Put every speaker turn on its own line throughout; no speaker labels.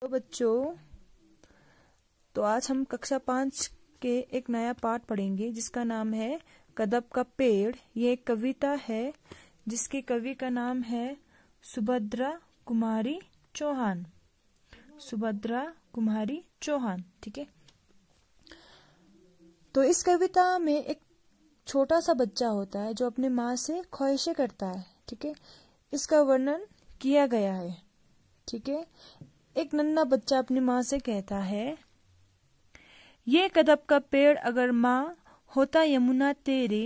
तो बच्चों तो आज हम कक्षा पांच के एक नया पाठ पढ़ेंगे जिसका नाम है कदम का पेड़ ये एक कविता है जिसके कवि का नाम है सुभद्रा कुमारी चौहान सुभद्रा कुमारी चौहान ठीक है तो इस कविता में एक छोटा सा बच्चा होता है जो अपने माँ से ख्वाहिशें करता है ठीक है इसका वर्णन किया गया है ठीक है एक नन्ना बच्चा अपनी माँ से कहता है ये कदब का पेड़ अगर माँ होता यमुना तेरे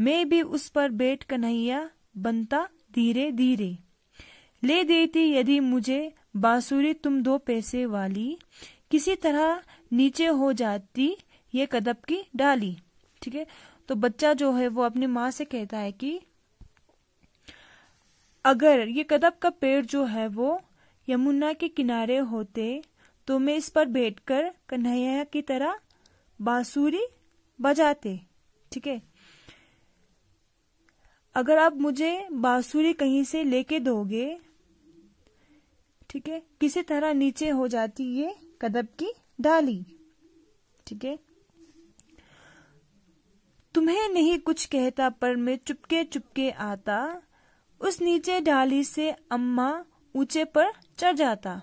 मैं भी उस पर बैठ कन्हैया बनता धीरे धीरे ले देती यदि मुझे बांसुरी तुम दो पैसे वाली किसी तरह नीचे हो जाती ये कदब की डाली ठीक है तो बच्चा जो है वो अपनी माँ से कहता है कि अगर ये कदब का पेड़ जो है वो यमुना के किनारे होते तो मैं इस पर बैठकर कन्हैया की तरह बांसुरी बजाते ठीक है अगर आप मुझे बांसुरी कहीं से लेके दोगे ठीक है किसी तरह नीचे हो जाती ये कदम की डाली ठीक है तुम्हें नहीं कुछ कहता पर मैं चुपके चुपके आता उस नीचे डाली से अम्मा ऊंचे पर चढ़ जाता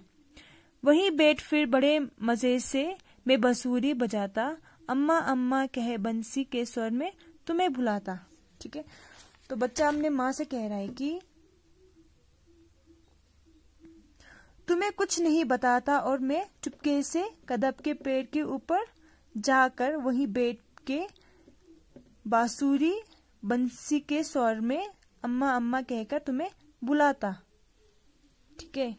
वही बेट फिर बड़े मजे से मैं बसूरी बजाता अम्मा अम्मा कहे बंसी के स्वर में तुम्हें भुलाता ठीक है तो बच्चा हमने माँ से कह रहा है कि तुम्हें कुछ नहीं बताता और मैं चुपके से कदम के पेड़ के ऊपर जाकर वही बैठ के बांसुरी बंसी के स्वर में अम्मा अम्मा कहकर तुम्हें बुलाता ठीक है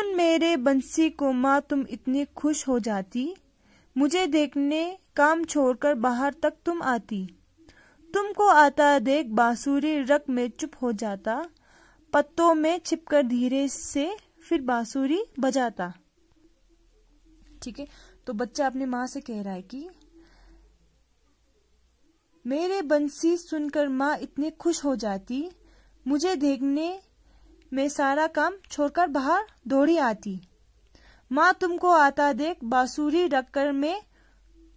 सुन मेरे बंसी को माँ तुम इतनी खुश हो जाती मुझे देखने काम छोड़कर बाहर तक तुम आती तुमको आता देख बांसुरी रक में चुप हो जाता पत्तों में छिपकर धीरे से फिर बांसुरी बजाता ठीक है तो बच्चा अपने माँ से कह रहा है कि मेरे बंसी सुनकर माँ इतने खुश हो जाती मुझे देखने मैं सारा काम छोड़कर बाहर दौड़ी आती माँ तुमको आता देख बांसुरी रखकर मैं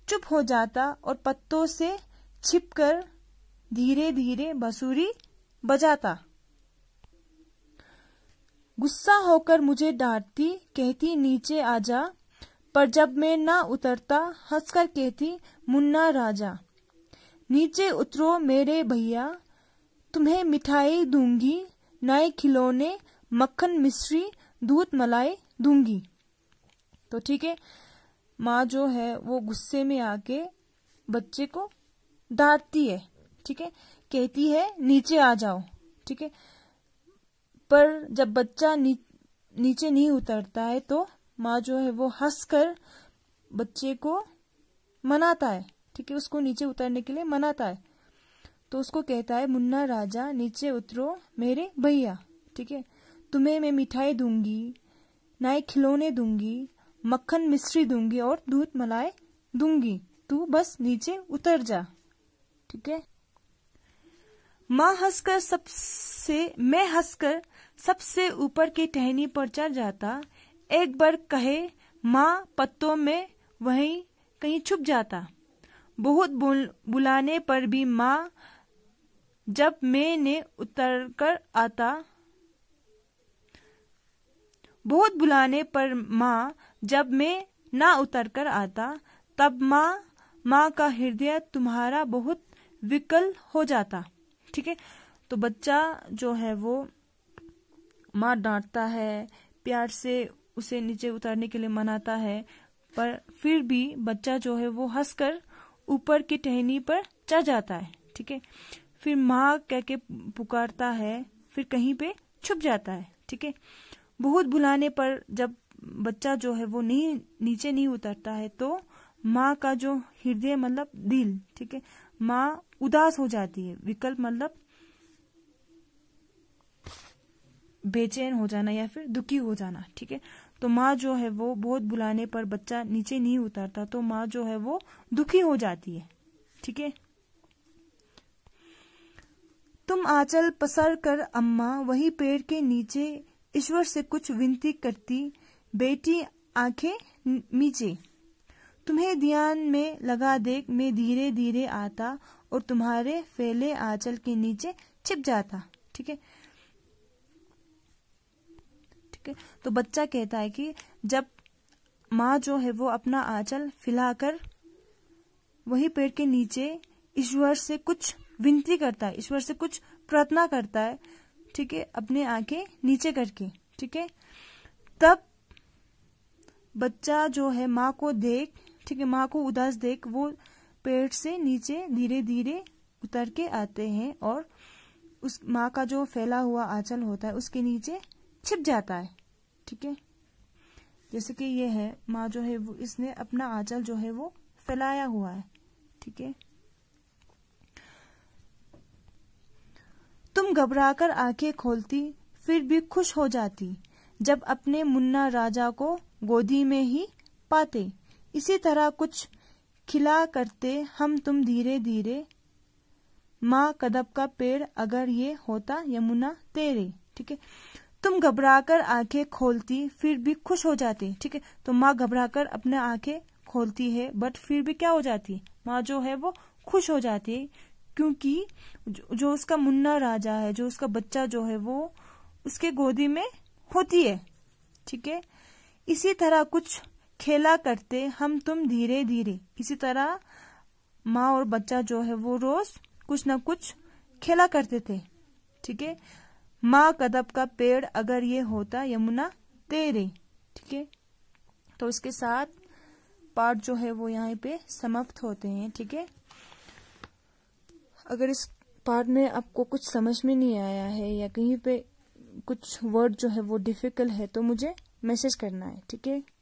चुप हो जाता और पत्तों से छिपकर धीरे धीरे बांसुरी बजाता गुस्सा होकर मुझे डांटती कहती नीचे आ जा पर जब मैं ना उतरता हंसकर कहती मुन्ना राजा नीचे उतरो मेरे भैया तुम्हें मिठाई दूंगी नए खिलौने मक्खन मिश्री दूध मलाई दूंगी तो ठीक है माँ जो है वो गुस्से में आके बच्चे को डांटती है ठीक है कहती है नीचे आ जाओ ठीक है पर जब बच्चा नी, नीचे नहीं उतरता है तो माँ जो है वो हंस कर बच्चे को मनाता है ठीक है उसको नीचे उतरने के लिए मनाता है तो उसको कहता है मुन्ना राजा नीचे उतरो मेरे भैया ठीक है तुम्हें मैं मिठाई दूंगी नए खिलौने दूंगी मक्खन मिश्री दूंगी और दूध मलाई दूंगी तू बस नीचे उतर जा ठीक है माँ हंसकर सबसे मैं हंसकर सबसे ऊपर की टहनी पर चढ़ जाता एक बार कहे माँ पत्तों में वहीं कहीं छुप जाता बहुत बुलाने पर भी माँ जब ने उतर कर आता बहुत बुलाने पर माँ जब मैं ना उतर कर आता तब माँ माँ का हृदय तुम्हारा बहुत विकल हो जाता ठीक है तो बच्चा जो है वो माँ डांटता है प्यार से उसे नीचे उतारने के लिए मनाता है पर फिर भी बच्चा जो है वो हंसकर ऊपर की टहनी पर चढ़ जाता है ठीक है फिर माँ कह के पुकारता है फिर कहीं पे छुप जाता है ठीक है बहुत बुलाने पर जब बच्चा जो है वो नहीं नीचे नहीं उतरता है तो माँ का जो हृदय मतलब दिल ठीक है माँ उदास हो जाती है विकल्प मतलब बेचैन हो जाना या फिर दुखी हो जाना ठीक है तो माँ जो है वो बहुत बुलाने पर बच्चा नीचे नहीं उतरता तो माँ जो है वो दुखी हो जाती है ठीक है तुम आंचल पसर कर अम्मा वही पेड़ के नीचे ईश्वर से कुछ विनती करती बेटी आंखें नीचे तुम्हें ध्यान में लगा देख मैं धीरे धीरे आता और तुम्हारे फैले आंचल के नीचे छिप जाता ठीक है ठीक है तो बच्चा कहता है कि जब माँ जो है वो अपना आंचल फैलाकर वही पेड़ के नीचे ईश्वर से कुछ विनती करता है ईश्वर से कुछ प्रार्थना करता है ठीक है अपने आंखें नीचे करके ठीक है तब बच्चा जो है माँ को देख ठीक है माँ को उदास देख वो पेट से नीचे धीरे धीरे उतर के आते हैं और उस माँ का जो फैला हुआ आंचल होता है उसके नीचे छिप जाता है ठीक है जैसे कि ये है माँ जो है वो इसने अपना आंचल जो है वो फैलाया हुआ है ठीक है तुम घबराकर आंखें खोलती फिर भी खुश हो जाती जब अपने मुन्ना राजा को गोदी में ही पाते इसी तरह कुछ खिला करते हम तुम धीरे धीरे माँ कदब का पेड़ अगर ये होता यमुना तेरे ठीक है तुम घबराकर आंखें खोलती फिर भी खुश हो जाती ठीक है तो माँ घबराकर अपने आंखें खोलती है बट फिर भी क्या हो जाती माँ जो है वो खुश हो जाती है क्योंकि जो उसका मुन्ना राजा है जो उसका बच्चा जो है वो उसके गोदी में होती है ठीक है इसी तरह कुछ खेला करते हम तुम धीरे धीरे इसी तरह माँ और बच्चा जो है वो रोज कुछ ना कुछ खेला करते थे ठीक है माँ कदम का पेड़ अगर ये होता यमुना तेरे ठीक है तो उसके साथ पार्ट जो है वो यहाँ पे समाप्त होते हैं ठीक है अगर इस पार्ट में आपको कुछ समझ में नहीं आया है या कहीं पे कुछ वर्ड जो है वो डिफिकल्ट है तो मुझे मैसेज करना है ठीक है